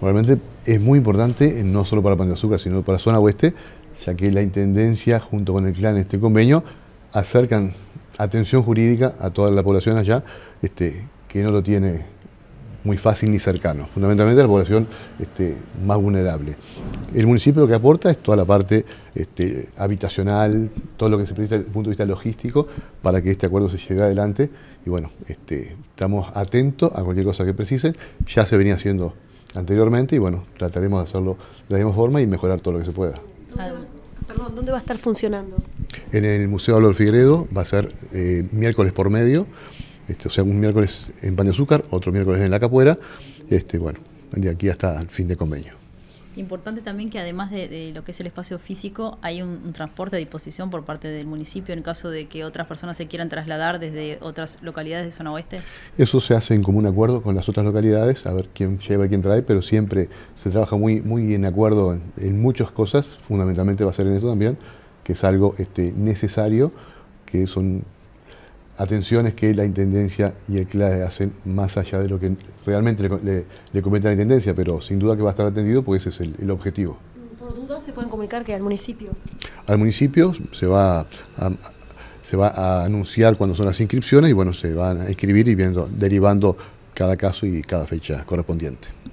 Realmente es muy importante, eh, no solo para Pan de Azúcar, sino para Zona Oeste, ya que la Intendencia, junto con el clan, este convenio, acercan atención jurídica a toda la población allá, este, que no lo tiene muy fácil ni cercano, fundamentalmente a la población este, más vulnerable. El municipio lo que aporta es toda la parte este, habitacional, todo lo que se precisa desde el punto de vista logístico para que este acuerdo se llegue adelante y bueno, estamos atentos a cualquier cosa que precisen, ya se venía haciendo anteriormente y bueno, trataremos de hacerlo de la misma forma y mejorar todo lo que se pueda. ¿Dónde va, perdón, ¿dónde va a estar funcionando? En el Museo Álvaro Figueredo va a ser eh, miércoles por medio, este, o sea, un miércoles en pan de azúcar, otro miércoles en la capuera, este, bueno, de aquí hasta el fin de convenio. Importante también que además de, lo que es el espacio físico, hay un, transporte a disposición por parte del municipio en caso de que otras personas se quieran trasladar desde otras localidades de zona oeste. Eso se hace en común acuerdo con las otras localidades, a ver quién lleva y quién trae, pero siempre se trabaja muy, muy en acuerdo en, muchas cosas, fundamentalmente va a ser en eso también, que es algo este, necesario, que es un atenciones que la Intendencia y el CLAE hacen más allá de lo que realmente le, comenta la Intendencia, pero sin duda que va a estar atendido porque ese es el, objetivo. ¿Por duda se pueden comunicar que al municipio? Al municipio se va a, se va a anunciar cuando son las inscripciones y bueno, se van a inscribir y viendo, derivando cada caso y cada fecha correspondiente.